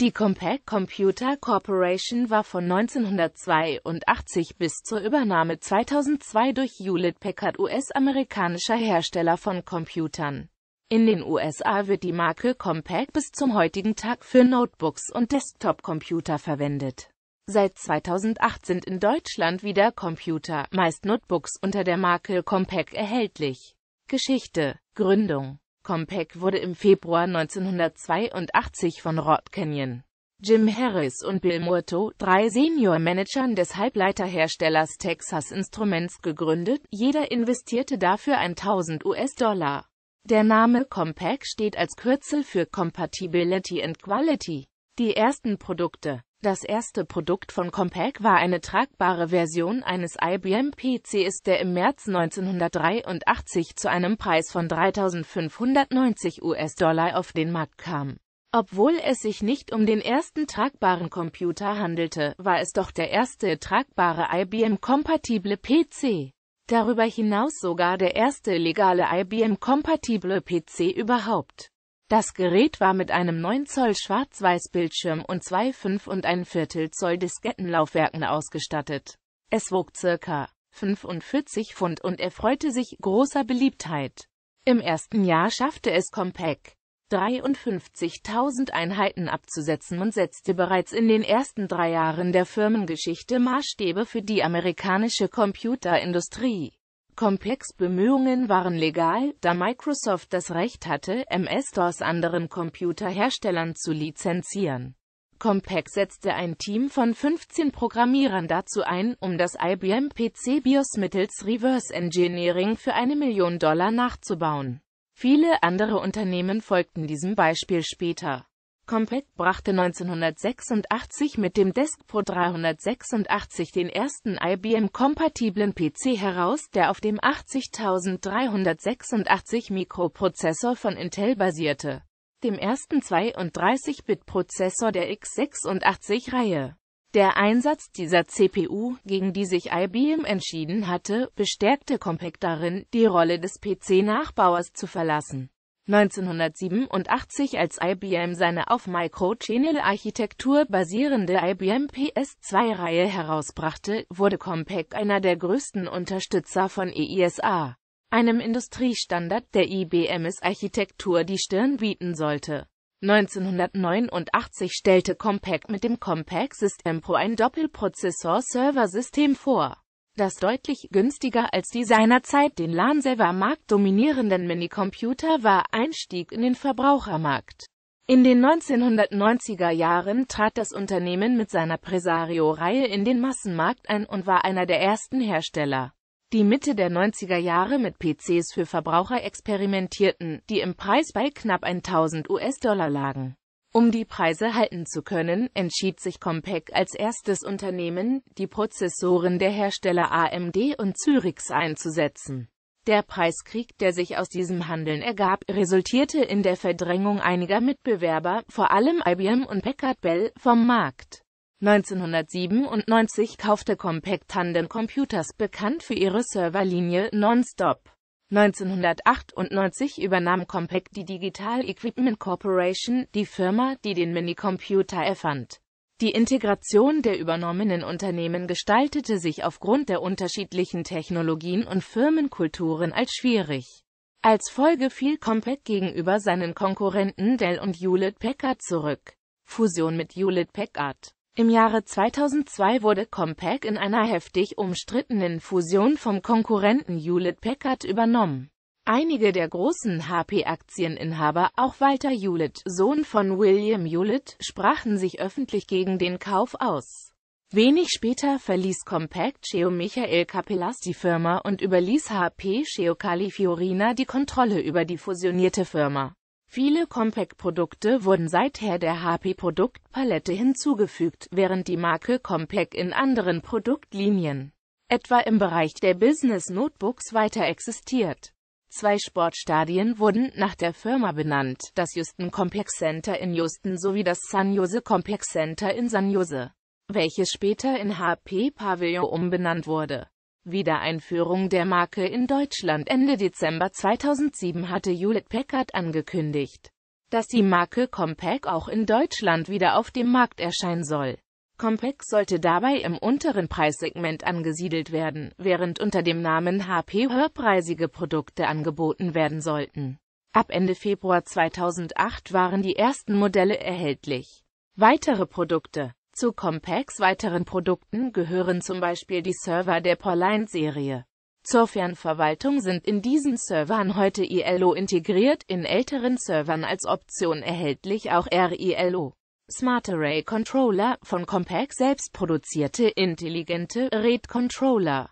Die Compaq Computer Corporation war von 1982 bis zur Übernahme 2002 durch Hewlett-Packard US-amerikanischer Hersteller von Computern. In den USA wird die Marke Compaq bis zum heutigen Tag für Notebooks und Desktop-Computer verwendet. Seit 2008 sind in Deutschland wieder Computer, meist Notebooks, unter der Marke Compaq erhältlich. Geschichte, Gründung Compaq wurde im Februar 1982 von Rod Canyon, Jim Harris und Bill Murto, drei Senior-Managern des Halbleiterherstellers Texas Instruments gegründet, jeder investierte dafür 1000 US-Dollar. Der Name Compaq steht als Kürzel für Compatibility and Quality. Die ersten Produkte das erste Produkt von Compaq war eine tragbare Version eines IBM PCs, der im März 1983 zu einem Preis von 3.590 US-Dollar auf den Markt kam. Obwohl es sich nicht um den ersten tragbaren Computer handelte, war es doch der erste tragbare IBM-kompatible PC. Darüber hinaus sogar der erste legale IBM-kompatible PC überhaupt. Das Gerät war mit einem 9 Zoll Schwarz-Weiß-Bildschirm und zwei 5 und ein Viertel Zoll Diskettenlaufwerken ausgestattet. Es wog ca. 45 Pfund und erfreute sich großer Beliebtheit. Im ersten Jahr schaffte es Compaq 53.000 Einheiten abzusetzen und setzte bereits in den ersten drei Jahren der Firmengeschichte Maßstäbe für die amerikanische Computerindustrie. Komplex-Bemühungen waren legal, da Microsoft das Recht hatte, MS-DOS anderen Computerherstellern zu lizenzieren. Compaq setzte ein Team von 15 Programmierern dazu ein, um das IBM PC BIOS mittels Reverse Engineering für eine Million Dollar nachzubauen. Viele andere Unternehmen folgten diesem Beispiel später. Compaq brachte 1986 mit dem Desk Pro 386 den ersten IBM-kompatiblen PC heraus, der auf dem 80386 Mikroprozessor von Intel basierte, dem ersten 32-Bit-Prozessor der x86-Reihe. Der Einsatz dieser CPU, gegen die sich IBM entschieden hatte, bestärkte Compaq darin, die Rolle des PC-Nachbauers zu verlassen. 1987 als IBM seine auf Microchannel-Architektur basierende IBM PS2-Reihe herausbrachte, wurde Compaq einer der größten Unterstützer von EISA, einem Industriestandard, der IBMs Architektur die Stirn bieten sollte. 1989 stellte Compaq mit dem Compaq System Pro ein Doppelprozessor-Server-System vor das deutlich günstiger als die seinerzeit den LAN-Server-Markt dominierenden Minicomputer war, Einstieg in den Verbrauchermarkt. In den 1990er Jahren trat das Unternehmen mit seiner Presario-Reihe in den Massenmarkt ein und war einer der ersten Hersteller, die Mitte der 90er Jahre mit PCs für Verbraucher experimentierten, die im Preis bei knapp 1000 US-Dollar lagen. Um die Preise halten zu können, entschied sich Compaq als erstes Unternehmen, die Prozessoren der Hersteller AMD und Zyrix einzusetzen. Der Preiskrieg, der sich aus diesem Handeln ergab, resultierte in der Verdrängung einiger Mitbewerber, vor allem IBM und Packard Bell, vom Markt. 1997 kaufte Compaq Tandem Computers, bekannt für ihre Serverlinie Nonstop. 1998 übernahm Compaq die Digital Equipment Corporation, die Firma, die den Minicomputer erfand. Die Integration der übernommenen Unternehmen gestaltete sich aufgrund der unterschiedlichen Technologien und Firmenkulturen als schwierig. Als Folge fiel Compaq gegenüber seinen Konkurrenten Dell und Hewlett Packard zurück. Fusion mit Hewlett Packard im Jahre 2002 wurde Compaq in einer heftig umstrittenen Fusion vom Konkurrenten Hewlett-Packard übernommen. Einige der großen HP-Aktieninhaber, auch Walter Hewlett, Sohn von William Hewlett, sprachen sich öffentlich gegen den Kauf aus. Wenig später verließ Compaq-Cheo Michael Capellas die Firma und überließ HP-Cheo Califiorina die Kontrolle über die fusionierte Firma. Viele Compaq-Produkte wurden seither der HP-Produktpalette hinzugefügt, während die Marke Compaq in anderen Produktlinien, etwa im Bereich der Business Notebooks, weiter existiert. Zwei Sportstadien wurden nach der Firma benannt, das Houston Complex Center in Houston sowie das San Jose Compaq Center in San Jose, welches später in HP Pavilion umbenannt wurde. Wiedereinführung der Marke in Deutschland Ende Dezember 2007 hatte Hewlett Packard angekündigt, dass die Marke Compaq auch in Deutschland wieder auf dem Markt erscheinen soll. Compaq sollte dabei im unteren Preissegment angesiedelt werden, während unter dem Namen HP höherpreisige Produkte angeboten werden sollten. Ab Ende Februar 2008 waren die ersten Modelle erhältlich. Weitere Produkte zu Compaq's weiteren Produkten gehören zum Beispiel die Server der Pauline-Serie. Zur Fernverwaltung sind in diesen Servern heute ILO integriert, in älteren Servern als Option erhältlich auch RILO. Smart Array Controller, von Compaq selbst produzierte intelligente RAID-Controller.